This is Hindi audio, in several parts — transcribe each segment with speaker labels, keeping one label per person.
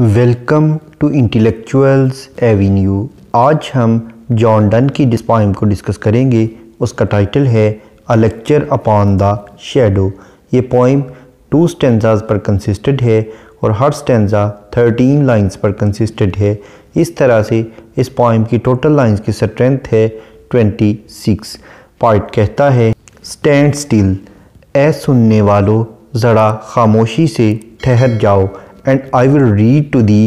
Speaker 1: वेलकम टू इंटेलेक्चुअल्स एवेन्यू आज हम जॉन डन की जिस पॉइम को डिस्कस करेंगे उसका टाइटल है a lecture upon the shadow ये पॉइम टू स्टेंजाज पर कंसिस्टेड है और हर स्टेंजा थर्टीन लाइंस पर कंसिस्टेड है इस तरह से इस पॉइम की टोटल लाइंस की स्ट्रेंथ है ट्वेंटी सिक्स पार्ट कहता है स्टैंड स्टिल ए सुनने वालों ज़रा खामोशी से ठहर जाओ and I will read to thee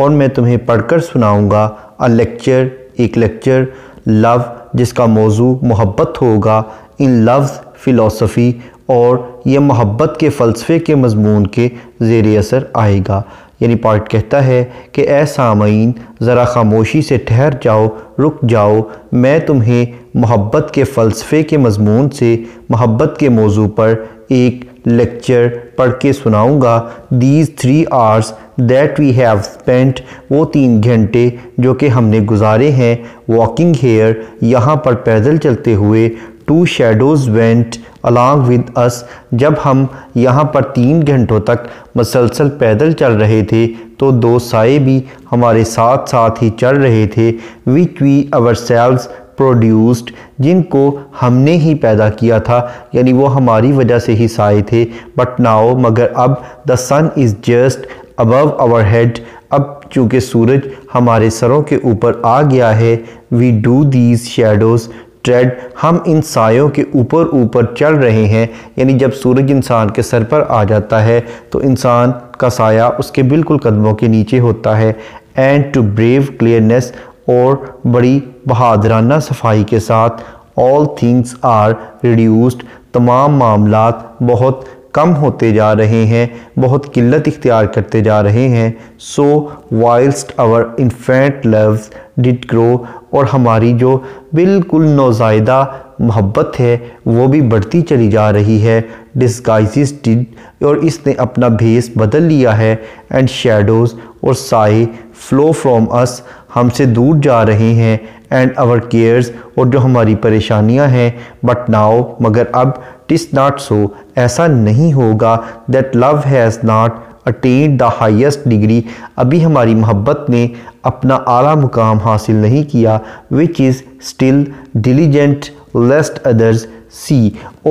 Speaker 1: और मैं तुम्हें पढ़कर सुनाऊँगा अ लेक्चर एक लेक्चर लव जिसका मौजू मोहब्बत होगा इन लफ्ज़ फ़िलासफ़ी और यह मोहब्बत के फ़लसफ़े के मजमून के ज़ेर असर आएगा यानी पार्ट कहता है कि ए सामीन ज़रा ख़ामोशी से ठहर जाओ रुक जाओ मैं तुम्हें मोहब्बत के फ़लसफ़े के मजमून से मोहब्बत के मौजू पर एक लेक्चर पढ़ के सुनाऊँगा these three hours that we have spent वो तीन घंटे जो कि हमने गुजारे हैं वॉकिंग हेयर यहाँ पर पैदल चलते हुए two shadows went along with us जब हम यहाँ पर तीन घंटों तक मसलसल पैदल चल रहे थे तो दो साए भी हमारे साथ साथ ही चल रहे थे which we our selves produced जिनको हमने ही पैदा किया था यानी वो हमारी वजह से ही साए थे बट नाओ मगर अब the sun is just above our head अब चूँकि सूरज हमारे सरों के ऊपर आ गया है we do these shadows tread हम इन सायों के ऊपर ऊपर चल रहे हैं यानी जब सूरज इंसान के सर पर आ जाता है तो इंसान का साया उसके बिल्कुल कदमों के नीचे होता है एंड टू ब्रेव क्लियरनेस और बड़ी बहादराना सफाई के साथ ऑल थिंग्स आर रिड्यूस्ड तमाम मामला बहुत कम होते जा रहे हैं बहुत किल्लत इख्तियार करते जा रहे हैं so whilst our infant loves did grow और हमारी जो बिल्कुल नौजायदा मोहब्बत है वो भी बढ़ती चली जा रही है डिस्गाइज डिड और इसने अपना भेस बदल लिया है एंड शेडोज़ और साई फ्लो फ्रॉम अस हमसे दूर जा रही हैं एंड आवर केयर्स और जो हमारी परेशानियां हैं बट नाउ मगर अब टिस नाट सो ऐसा नहीं होगा that love has not attained the highest degree अभी हमारी मोहब्बत ने अपना आला मुकाम हासिल नहीं किया which is still diligent lest others see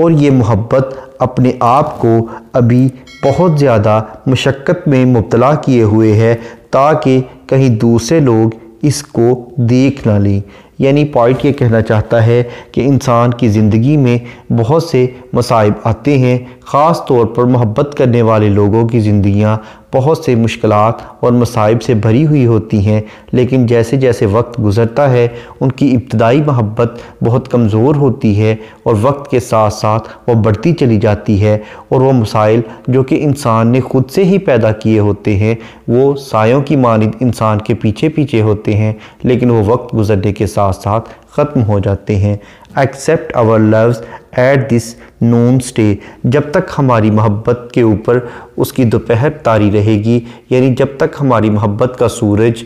Speaker 1: और ये मोहब्बत अपने आप को अभी बहुत ज़्यादा मशक्क़त में मुबला किए हुए है ताकि कहीं दूसरे लोग इसको देख ना लें यानी पॉइंट ये कहना चाहता है कि इंसान की ज़िंदगी में बहुत से मसाइब आते हैं ख़ास तौर पर मोहब्बत करने वाले लोगों की ज़िंदियाँ बहुत से मुश्किल और मसाइब से भरी हुई होती हैं लेकिन जैसे जैसे वक्त गुज़रता है उनकी इब्तदाई महब्बत बहुत कमज़ोर होती है और वक्त के साथ साथ वह बढ़ती चली जाती है और वह मसाइल जो कि इंसान ने ख़ुद से ही पैदा किए होते हैं वो सायों की मानद इंसान के पीछे पीछे होते हैं लेकिन वो वक्त गुजरने के साथ साथ ख़त्म हो जाते हैं except our loves at this noon stay जब तक हमारी मोहब्बत के ऊपर उसकी दोपहर तारी रहेगी यानी जब तक हमारी मोहब्बत का सूरज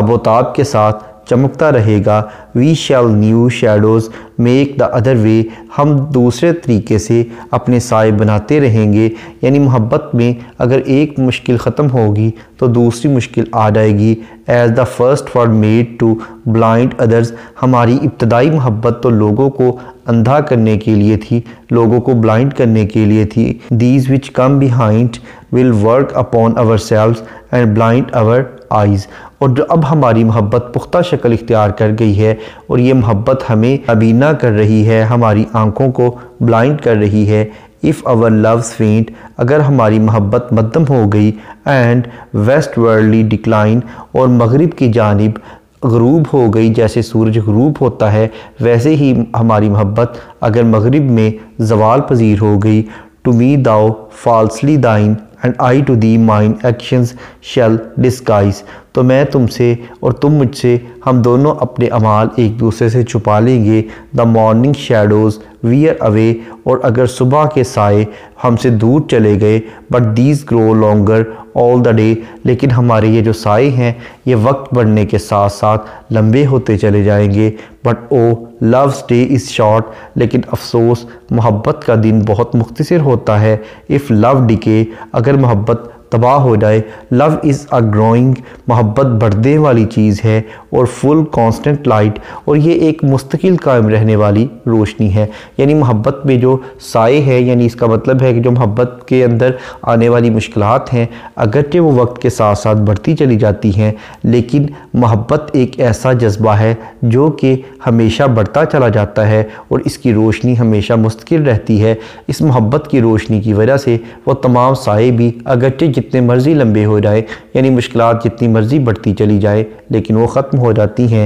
Speaker 1: आबोताब के साथ चमकता रहेगा we shall new shadows make the other way हम दूसरे तरीके से अपने साय बनाते रहेंगे यानी मोहब्बत में अगर एक मुश्किल ख़त्म होगी तो दूसरी मुश्किल आ जाएगी as the first for made to blind others हमारी इब्तदाई मोहब्बत तो लोगों को अंधा करने के लिए थी लोगों को ब्लाइंड करने के लिए थी these which come behind will work upon our selves and blind our eyes और जो अब हमारी मोहब्बत पुख्ता शक्ल इख्तियार कर गई है और ये मोहब्बत हमें अबीना कर रही है हमारी आँखों को ब्लाइंड कर रही है इफ़ आवर लव्स फेंट अगर हमारी मोहब्बत मद्दम हो गई एंड वेस्ट वर्ल्डली डिक्लाइन और मगरब की जानब गरूब हो गई जैसे सूरज गरूब होता है वैसे ही हमारी मोहब्बत अगर मगरब में जवाल पजीर हो गई to me thou falsely thine and I to thee mine actions shall disguise तो मैं तुमसे और तुम मुझसे हम दोनों अपने अमाल एक दूसरे से छुपा लेंगे the morning shadows wear away और अगर सुबह के साए हमसे दूर चले गए but these grow longer all the day लेकिन हमारे ये जो साए हैं ये वक्त बढ़ने के साथ साथ लंबे होते चले जाएंगे but oh love's day is short लेकिन अफसोस मोहब्बत का दिन बहुत मुख्तर होता है इफ़ लव डिके अगर मोहब्बत तबाह हो जाए लव इज़ अ ग्रोइंग मोहब्बत बढ़ने वाली चीज़ है और फुल कांस्टेंट लाइट और ये एक मुस्तकिल कायम रहने वाली रोशनी है यानी मोहब्बत में जो साए है यानी इसका मतलब है कि जो मोहब्बत के अंदर आने वाली मुश्किल हैं अगरचे वो वक्त के साथ साथ बढ़ती चली जाती हैं लेकिन मोहब्बत एक ऐसा जज्बा है जो कि हमेशा बढ़ता चला जाता है और इसकी रोशनी हमेशा मुस्तकिल रहती है इस मोहब्बत की रोशनी की वजह से वो तमाम साए भी अगरचे कितने मर्ज़ी लंबे हो जाए यानी मुश्किल जितनी मर्ज़ी बढ़ती चली जाए लेकिन वो ख़त्म हो जाती हैं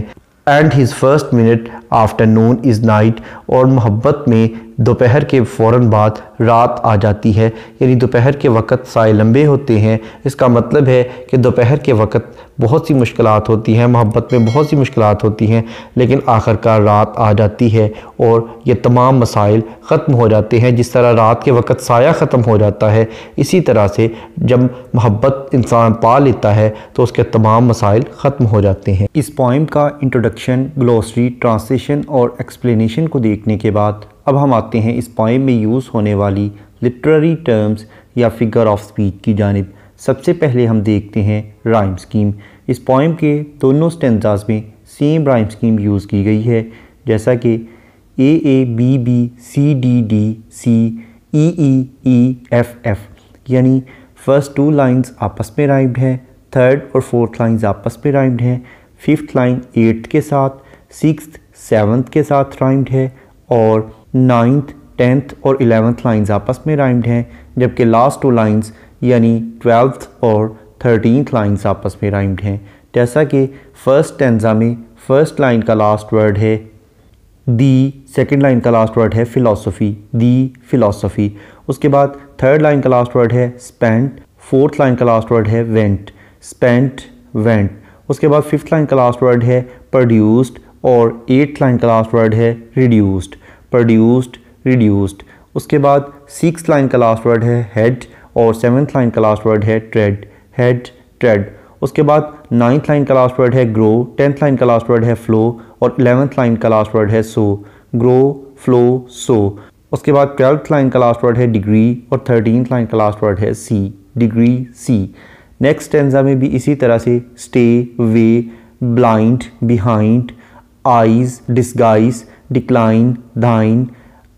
Speaker 1: and his first minute afternoon is night और मोहब्बत में दोपहर के फ़ौर बाद रात आ जाती है यानी दोपहर के वक़्त साए लंबे होते हैं इसका मतलब है कि दोपहर के वक़्त बहुत सी मुश्किल होती हैं मोहब्बत में बहुत सी मुश्किल होती हैं लेकिन आखिरकार रात आ जाती है और ये तमाम मसाइल ख़त्म हो जाते हैं जिस तरह रात के वक़्त साया ख़त्म हो जाता है इसी तरह से जब मोहब्बत इंसान पा लेता है तो उसके तमाम मसाइल ख़त्म हो जाते हैं इस पॉइंट का इंट्रोडक्शन ग्लोसरी ट्रांसलेशन और एक्सप्लेनेशन को देखने के बाद अब हम आते हैं इस पॉइंट में यूज़ होने वाली लिटररी टर्म्स या फिगर ऑफ स्पीच की जानब सबसे पहले हम देखते हैं राइम स्कीम इस पॉइम के दोनों स्टेंजाज में सेम राइम स्कीम यूज़ की गई है जैसा कि A A B B C D D C E E E F F यानी फर्स्ट टू लाइंस आपस में राइम्ड हैं थर्ड और फोर्थ लाइंस आपस में राइम्ड हैं फिफ्थ लाइन एट्थ के साथ सिक्स सेवन्थ के साथ राइम्ड है और नाइन्थ टेंथ और एलेवेंथ लाइंस आपस में राइम्ड हैं जबकि लास्ट टू लाइंस यानी ट्वेल्थ और थर्टीनथ लाइंस आपस में राइम्ड हैं जैसा कि फर्स्ट टेंजा में फर्स्ट लाइन का लास्ट वर्ड है दी सेकेंड लाइन का लास्ट वर्ड है फ़िलासफ़ी दी फ़िलासफ़ी उसके बाद थर्ड लाइन का लास्ट वर्ड है स्पेंट फोर्थ लाइन का लास्ट वर्ड है वेंट स्पेंट वेंट उसके बाद फिफ्थ लाइन का लास्ट वर्ड है प्रोड्यूस्ड और एट्थ लाइन का लास्ट वर्ड है रिड्यूस्ड प्रोड्यूस्ड रिड्यूस्ड उसके बाद सिक्स लाइन का लास्ट वर्ड है हेड और सेवन्थ लाइन का लास्ट वर्ड है ट्रेड हेड ट्रेड उसके बाद नाइन्थ लाइन का लास्ट वर्ड है ग्रो टेंथ लाइन का लास्ट वर्ड है फ्लो और एलेवंथ लाइन का लास्ट वर्ड है सो ग्रो फ्लो सो उसके बाद ट्वेल्थ लाइन का लास्ट वर्ड है डिग्री और थर्टीनथ लाइन का लास्ट वर्ड है सी डिग्री सी नेक्स्ट टेंजा में भी इसी तरह से stay way blind behind eyes disguise decline dine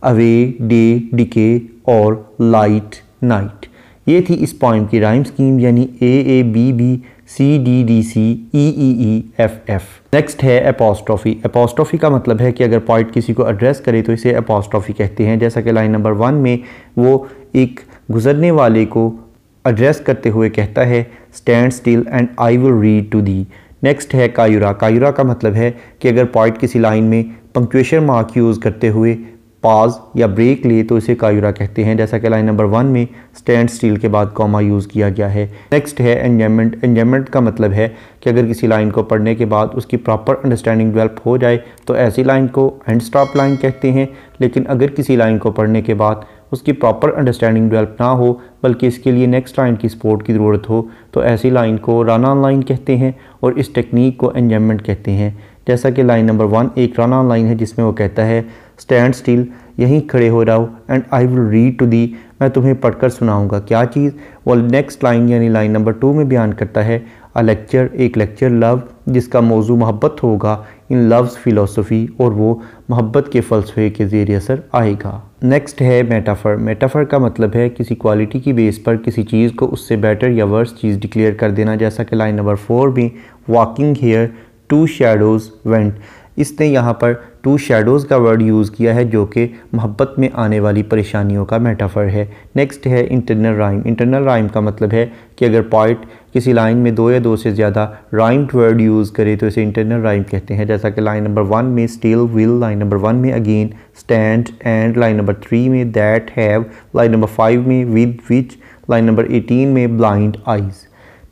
Speaker 1: away day decay और लाइट नाइट ये थी इस पॉइंट की राइम स्कीम यानी A A B B C D D C E E E F F next है अपोस्ट्रॉफी अपोस्ट्रॉफी का मतलब है कि अगर पॉइंट किसी को एड्रेस करे तो इसे अपोस्ट्रॉफी कहते हैं जैसा कि लाइन नंबर वन में वो एक गुजरने वाले को एड्रेस करते हुए कहता है stand still and I will read to thee next है कायुरा कायुरा का मतलब है कि अगर पॉइंट किसी लाइन में पंक्चुएशन मार्क यूज़ करते हुए पाज या ब्रेक ले तो इसे कायुरा कहते हैं जैसा कि लाइन नंबर वन में स्टैंड स्टील के बाद कॉमा यूज़ किया गया है नेक्स्ट है एंजॉयमेंट एंजॉयमेंट का मतलब है कि अगर किसी लाइन को पढ़ने के बाद उसकी प्रॉपर अंडरस्टैंडिंग डेवलप हो जाए तो ऐसी लाइन को एंड स्टॉप लाइन कहते हैं लेकिन अगर किसी लाइन को पढ़ने के बाद उसकी प्रॉपर अंडरस्टैंडिंग डेवलप ना हो बल्कि इसके लिए नेक्स्ट लाइन की सपोर्ट की ज़रूरत हो तो ऐसी लाइन को राना लाइन कहते हैं और इस टेक्निक को एंजॉयमेंट कहते हैं जैसा कि लाइन नंबर वन एक राना लाइन है जिसमें वो कहता है स्टैंड स्टिल यहीं खड़े हो हो and I will read to thee मैं तुम्हें पढ़कर सुनाऊंगा क्या चीज़ वो नेक्स्ट लाइन यानी लाइन नंबर टू में बयान करता है अ लेक्चर एक लेक्चर लव जिसका मौजू मोहब्बत होगा इन लव्स फ़िलासफ़ी और वो मोहब्बत के फ़लसफे के ज़ेर असर आएगा नेक्स्ट है मेटाफर मेटाफर का मतलब है किसी क्वालिटी की बेस पर किसी चीज़ को उससे बेटर या वर्स चीज़ डिक्लेयर कर देना जैसा कि लाइन नंबर फोर में walking here two shadows went इसने यहाँ पर टू शेडोज़ का वर्ड यूज़ किया है जो कि मोहब्बत में आने वाली परेशानियों का मेटाफर है नेक्स्ट है इंटरनल राइम इंटरनल राइम का मतलब है कि अगर पॉइंट किसी लाइन में दो या दो से ज़्यादा राइम्ड वर्ड यूज़ करे तो इसे इंटरनल राइम कहते हैं जैसा कि लाइन नंबर वन में still will line number one में again stand and line number three में that have line number five में with which line number eighteen में ब्लाइंड आइज़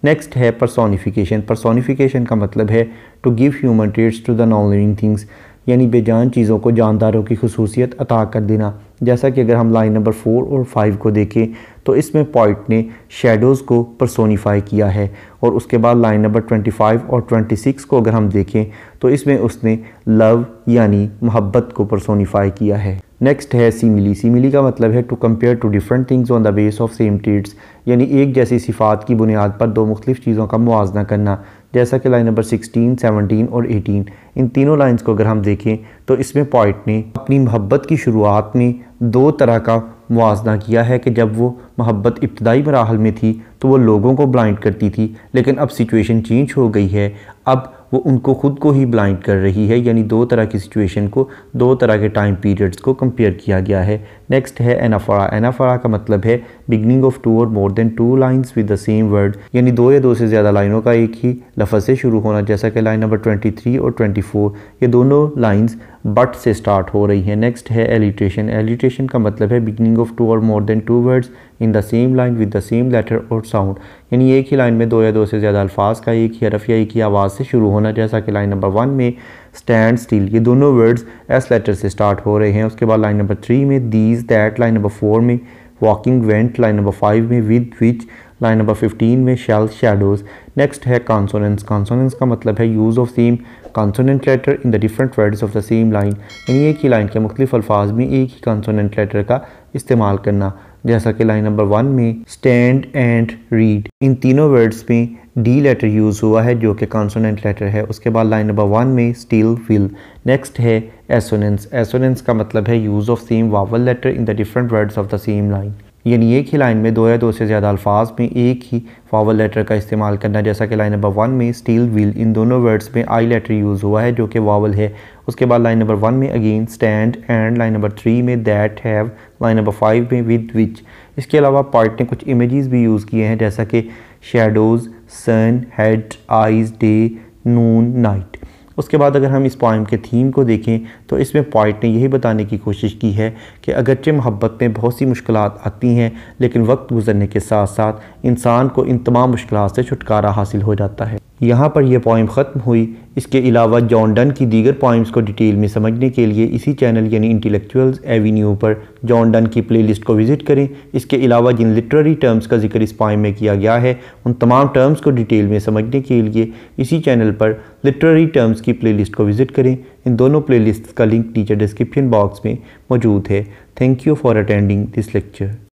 Speaker 1: नेक्स्ट है परसोनीफिकेशन परसोनीफिकेशन का मतलब है to give human traits to the non living things यानी बेजान चीज़ों को जानदारों की खसूसियत अता कर देना जैसा कि अगर हम लाइन नंबर फोर और फाइव को देखें तो इसमें पॉइंट ने शेडोज़ को परसोनीफाई किया है और उसके बाद लाइन नंबर ट्वेंटी फाइव और ट्वेंटी सिक्स को अगर हम देखें तो इसमें उसने लव यानी मोहब्बत को परसोनीफाई किया है नेक्स्ट है सीमिली सीमिली का मतलब है to compare two different things on the base of same traits यानी एक जैसी सिफात की बुनियाद पर दो मुख्तलिफ चीज़ों का मुआजना करना जैसा कि लाइन नंबर 16, 17 और 18 इन तीनों लाइंस को अगर हम देखें तो इसमें पॉइंट ने अपनी मोहब्बत की शुरुआत में दो तरह का मुआजना किया है कि जब वो मोहब्बत इब्तदाई मराहल में थी तो वो लोगों को ब्लाइंड करती थी लेकिन अब सिचुएशन चेंज हो गई है अब वो उनको ख़ुद को ही ब्लाइंड कर रही है यानी दो तरह की सिचुएशन को दो तरह के टाइम पीरियड्स को कंपेयर किया गया है नेक्स्ट है एनाफरा एनाफरा का मतलब है बिगनिंग ऑफ टू और more than two lines with the same word यानी दो या दो से ज़्यादा लाइनों का एक ही लफज से शुरू होना जैसा कि लाइन नंबर ट्वेंटी थ्री और ट्वेंटी फोर ये दोनों लाइन्स बट से स्टार्ट हो रही हैं नेक्स्ट है एलिट्रेशन एलिट्रेशन का मतलब है बिगनिंग ऑफ टू और more than two words in in the same line with the same letter और साउंड यानी एक ही लाइन में दो या दो से ज़्यादा अल्फाज का एक ही हरफ या एक ही आवाज़ से शुरू होना जैसा कि लाइन नंबर वन में स्टैंड स्टील ये दोनों वर्ड्स एस लेटर से स्टार्ट हो रहे हैं उसके बाद लाइन नंबर थ्री में these that line number four में walking went line number five में with which line number fifteen में शेल शेडोज़ नेक्स्ट है कॉन्सोनेंस कॉन्सोनेंस का मतलब है use of same consonant letter in the different words of the same line यानी एक ही लाइन के मुख्तलिफ अल्फाज में एक ही कॉन्सोनेंट लेटर का इस्तेमाल करना जैसा कि लाइन नंबर वन में स्टैंड एंड रीड इन तीनों वर्ड्स में डी लेटर यूज़ हुआ है जो कि कॉन्सोनेंट लेटर है उसके बाद लाइन नंबर वन में स्टील फिल नेक्स्ट है एसोनेंस एसोनेंस का मतलब है use of same vowel letter in the different words of the same line यानी एक ही लाइन में दो या दो से ज़्यादा अल्फाज में एक ही फावल लेटर का इस्तेमाल करना जैसा कि लाइन नंबर वन में स्टील व्हील इन दोनों वर्ड्स में आई लेटर यूज़ हुआ है जो कि वावल है उसके बाद लाइन नंबर वन में again stand and line number three में that have line number five में विद विच इसके अलावा पार्ट ने कुछ इमेजेस भी यूज़ किए हैं जैसा कि shadows sun head eyes day noon night उसके बाद अगर हम इस पॉइम के थीम को देखें तो इसमें पॉइंट ने यही बताने की कोशिश की है कि अगरचे मोहब्बत में बहुत सी मुश्किल आती हैं लेकिन वक्त गुजरने के साथ साथ इंसान को इन तमाम मुश्किल से छुटकारा हासिल हो जाता है यहाँ पर यह पॉइम ख़त्म हुई इसके अलावा जॉन डन की दीगर पॉइंट्स को डिटेल में समझने के लिए इसी चैनल यानी इंटेलेक्चुअल्स एवेन्यू पर जॉन डन की प्लेलिस्ट को विज़िट करें इसके अलावा जिन लिटरेरी टर्म्स का जिक्र इस पॉइम में किया गया है उन तमाम टर्म्स को डिटेल में समझने के लिए इसी चैनल पर लिटरेरी टर्म्स की प्ले को विज़िट करें इन दोनों प्ले का लिंक नीचे डिस्क्रिप्शन बॉक्स में मौजूद है thank you for attending this lecture